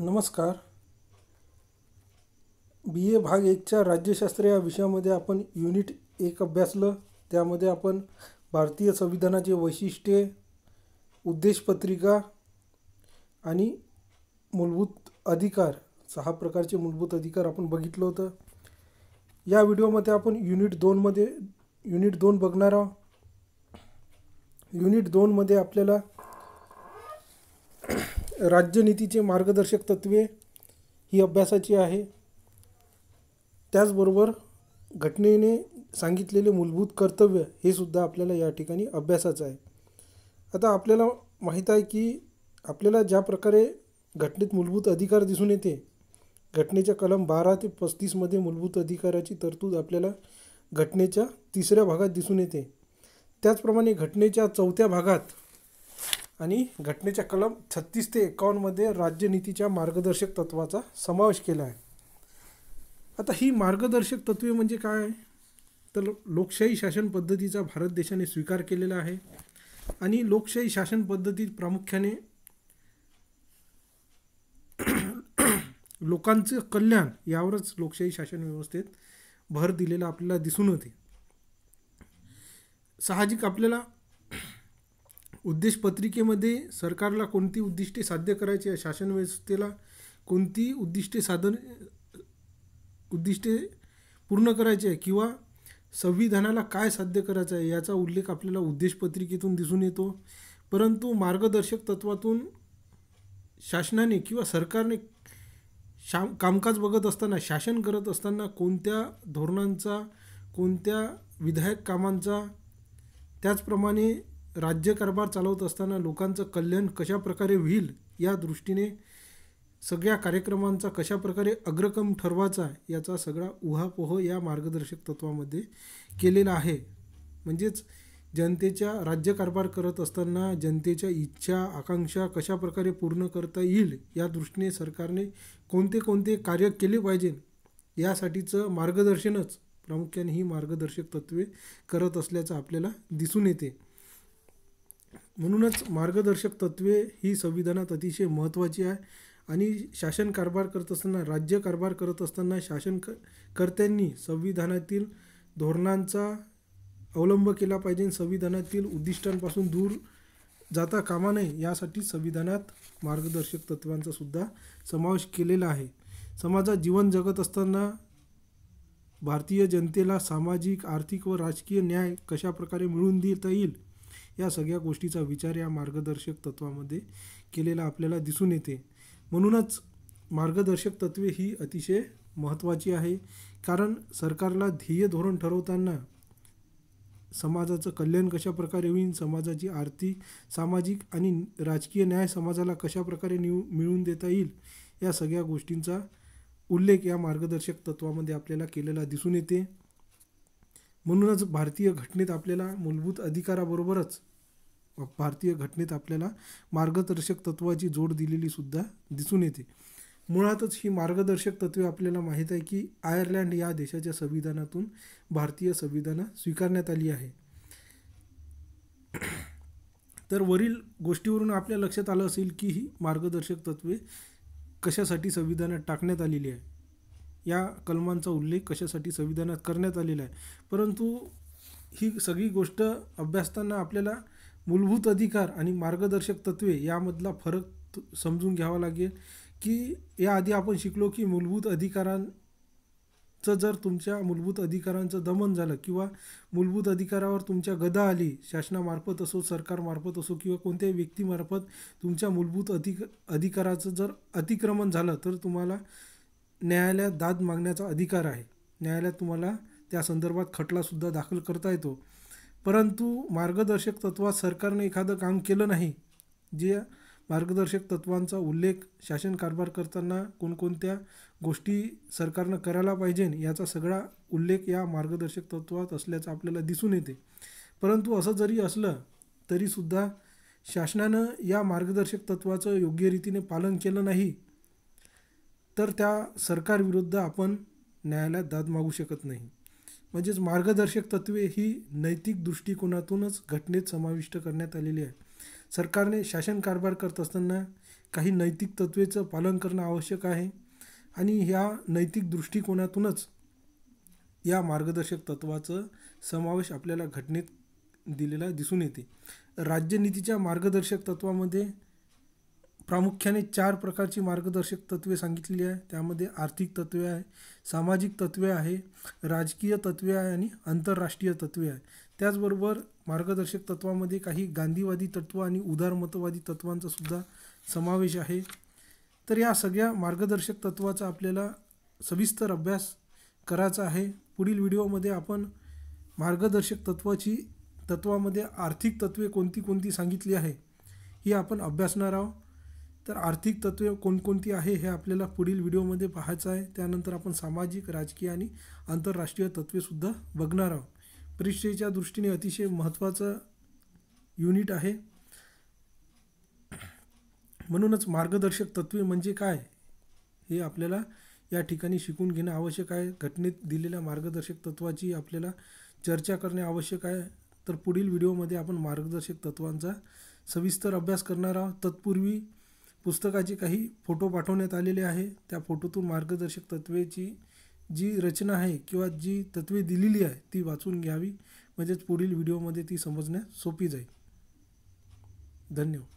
नमस्कार बी ए भाग एकच्या राज्यशास्त्र या विषयामध्ये आपण युनिट एक अभ्यासलं त्यामध्ये आपण भारतीय संविधानाचे वैशिष्ट्ये उद्देशपत्रिका आणि मूलभूत अधिकार सहा प्रकारचे मूलभूत अधिकार आपण बघितलं होतं या व्हिडिओमध्ये आपण युनिट दोनमध्ये युनिट दोन बघणार आहोत युनिट दोनमध्ये आपल्याला राज्यनीतीचे मार्गदर्शक तत्त्वे ही अभ्यासाची आहे त्याचबरोबर घटनेने सांगितलेले मूलभूत कर्तव्य हे सुद्धा आपल्याला या ठिकाणी अभ्यासाचं आहे आता आपल्याला माहीत आहे की आपल्याला ज्या प्रकारे घटनेत मूलभूत अधिकार दिसून येते घटनेच्या कलम बारा ते पस्तीसमध्ये मूलभूत अधिकाराची तरतूद आपल्याला घटनेच्या तिसऱ्या भागात दिसून येते त्याचप्रमाणे घटनेच्या चौथ्या भागात आणि घटनेच्या कलम छत्तीस ते एकावन्नमध्ये राज्यनीतीच्या मार्गदर्शक तत्वाचा समावेश केला आहे आता ही मार्गदर्शक तत्वे म्हणजे काय तर लोकशाही शासन पद्धतीचा भारत देशाने स्वीकार केलेला आहे आणि लोकशाही शासन पद्धतीत प्रामुख्याने लोकांचं कल्याण यावरच लोकशाही शासन व्यवस्थेत भर दिलेला आपल्याला दिसून येते साहजिक आपल्याला उद्देशपत्रिकेमध्ये सरकारला कोणती उद्दिष्टे साध्य करायची आहे शासन व्यवस्थेला कोणती उद्दिष्टे साधन उद्दिष्टे पूर्ण करायची आहे किंवा संविधानाला काय साध्य करायचं आहे याचा उल्लेख आपल्याला उद्देशपत्रिकेतून दिसून येतो परंतु मार्गदर्शक तत्वातून शासनाने किंवा सरकारने शाम कामकाज बघत असताना शासन करत असताना कोणत्या धोरणांचा कोणत्या विधायक कामांचा त्याचप्रमाणे राज्यकारभार चालवत असताना लोकांचं कल्याण कशाप्रकारे होईल या दृष्टीने सगळ्या कार्यक्रमांचा कशाप्रकारे अग्रक्रम ठरवायचा याचा सगळा उहापोह या मार्गदर्शक तत्वामध्ये केलेला आहे म्हणजेच जनतेच्या राज्यकारभार करत असताना जनतेच्या इच्छा आकांक्षा कशाप्रकारे पूर्ण करता येईल या दृष्टीने सरकारने कोणते कोणते कार्य केले पाहिजे यासाठीचं मार्गदर्शनच प्रामुख्याने ही मार्गदर्शक तत्वे करत असल्याचं आपल्याला दिसून येते म्हणूनच मार्गदर्शक तत्त्वे ही संविधानात अतिशय महत्त्वाची आहे आणि शासन कारभार करत असताना राज्य कारभार करत असताना शासन क कर्त्यांनी संविधानातील धोरणांचा अवलंब केला पाहिजे संविधानातील उद्दिष्टांपासून दूर जाता कामा नये यासाठी संविधानात मार्गदर्शक तत्त्वांचा सुद्धा समावेश केलेला आहे समाजात जीवन जगत असताना भारतीय जनतेला सामाजिक आर्थिक व राजकीय न्याय कशाप्रकारे मिळवून देता येईल या सगळ्या गोष्टीचा विचार या मार्गदर्शक तत्वामध्ये केलेला आपल्याला दिसून येते म्हणूनच मार्गदर्शक तत्वे ही अतिशय महत्त्वाची आहे कारण सरकारला ध्येय धोरण ठरवताना समाजाचं कल्याण कशा प्रकारे होईल समाजाची आर्थिक सामाजिक आणि राजकीय न्याय समाजाला कशा प्रकारे निव मिळवून देता येईल या सगळ्या गोष्टींचा उल्लेख या मार्गदर्शक तत्वामध्ये आपल्याला केलेला दिसून येते म्हणूनच भारतीय घटनेत आपल्याला मूलभूत अधिकाराबरोबरच भारतीय घटनेत आपल्याला मार्गदर्शक तत्वाची जोड दिलेली सुद्धा दिसून येते मुळातच ही मार्गदर्शक तत्वे आपल्याला माहीत आहे की आयर्लंड या देशाच्या संविधानातून भारतीय संविधान स्वीकारण्यात आली आहे तर वरील गोष्टीवरून आपल्या लक्षात आलं असेल की ही मार्गदर्शक तत्वे कशासाठी संविधानात टाकण्यात आलेली आहे या कलमांचा उल्लेख कशासाठी संविधानात करण्यात आलेला आहे परंतु ही सगळी गोष्ट अभ्यासताना आपल्याला मूलभूत अधिकार आणि मार्गदर्शक तत्वे यामधला फरक समजून घ्यावा लागेल की याआधी आपण शिकलो की मूलभूत अधिकारांचं जर तुमच्या मूलभूत अधिकारांचं दमन झालं किंवा मूलभूत अधिकारावर तुमच्या गदा आली शासनामार्फत असो सरकारमार्फत असो किंवा कोणत्याही व्यक्तीमार्फत तुमच्या मूलभूत अधिक अधिकाराचं जर अतिक्रमण झालं तर तुम्हाला न्यायालयात दाद मागण्याचा अधिकार आहे न्यायालयात तुम्हाला त्या संदर्भात खटलासुद्धा दाखल करता येतो परंतु मार्गदर्शक तत्वात सरकारने एखादं काम केलं नाही जे मार्गदर्शक तत्वांचा उल्लेख शासन कारभार करताना कोणकोणत्या गोष्टी सरकारनं करायला पाहिजे याचा सगळा उल्लेख या मार्गदर्शक तत्वात असल्याचं आपल्याला दिसून येते परंतु असं जरी असलं तरीसुद्धा शासनानं या मार्गदर्शक तत्वाचं योग्य रीतीने पालन केलं नाही तर त्या सरकारविरुद्ध आपण न्यायालयात दाद मागू शकत नाही म्हणजेच मार्गदर्शक तत्वे ही नैतिक दृष्टिकोनातूनच घटनेत समाविष्ट करण्यात आलेली आहे सरकारने शासन कारभार करत असताना काही नैतिक तत्वेचं पालन करणं आवश्यक आहे आणि ह्या नैतिक दृष्टिकोनातूनच या मार्गदर्शक तत्वाचं समावेश आपल्याला घटनेत दिलेला दिसून येते राज्यनीतीच्या मार्गदर्शक तत्वामध्ये प्रामुख्याने चार प्रकारची मार्गदर्शक तत्वे सांगितलेली आहे त्यामध्ये आर्थिक तत्त्वे आहे सामाजिक तत्त्वे आहे राजकीय तत्वे आहे आणि आंतरराष्ट्रीय तत्त्वे आहे त्याचबरोबर मार्गदर्शक तत्वामध्ये काही गांधीवादी तत्त्व आणि उदारमतवादी तत्वांचा सुद्धा समावेश आहे तर या सगळ्या मार्गदर्शक तत्वाचा आपल्याला सविस्तर अभ्यास करायचा आहे पुढील व्हिडिओमध्ये आपण मार्गदर्शक तत्वाची तत्वामध्ये आर्थिक तत्त्वे कोणती कोणती सांगितली आहे ही आपण अभ्यासणार आहोत तर आर्थिक तत्वे कोणकोणती आहे हे आपल्याला पुढील व्हिडिओमध्ये पाहायचं आहे त्यानंतर आपण सामाजिक राजकीय आणि आंतरराष्ट्रीय तत्वेसुद्धा बघणार आहोत परीक्षेच्या दृष्टीने अतिशय महत्त्वाचं युनिट आहे म्हणूनच मार्गदर्शक तत्वे म्हणजे काय हे आपल्याला या ठिकाणी शिकून घेणं आवश्यक आहे घटनेत दिलेल्या मार्गदर्शक तत्वाची आपल्याला चर्चा करणे आवश्यक आहे तर पुढील व्हिडिओमध्ये आपण मार्गदर्शक तत्वांचा सविस्तर अभ्यास करणार आहोत तत्पूर्वी पुस्तकाचे काही फोटो पाठवण्यात आलेले आहे त्या फोटोतून मार्गदर्शक तत्वेची जी रचना आहे किंवा जी तत्वे दिलेली आहे ती वाचून घ्यावी म्हणजेच पुढील व्हिडिओमध्ये ती समजण्यास सोपी जाईल धन्यवाद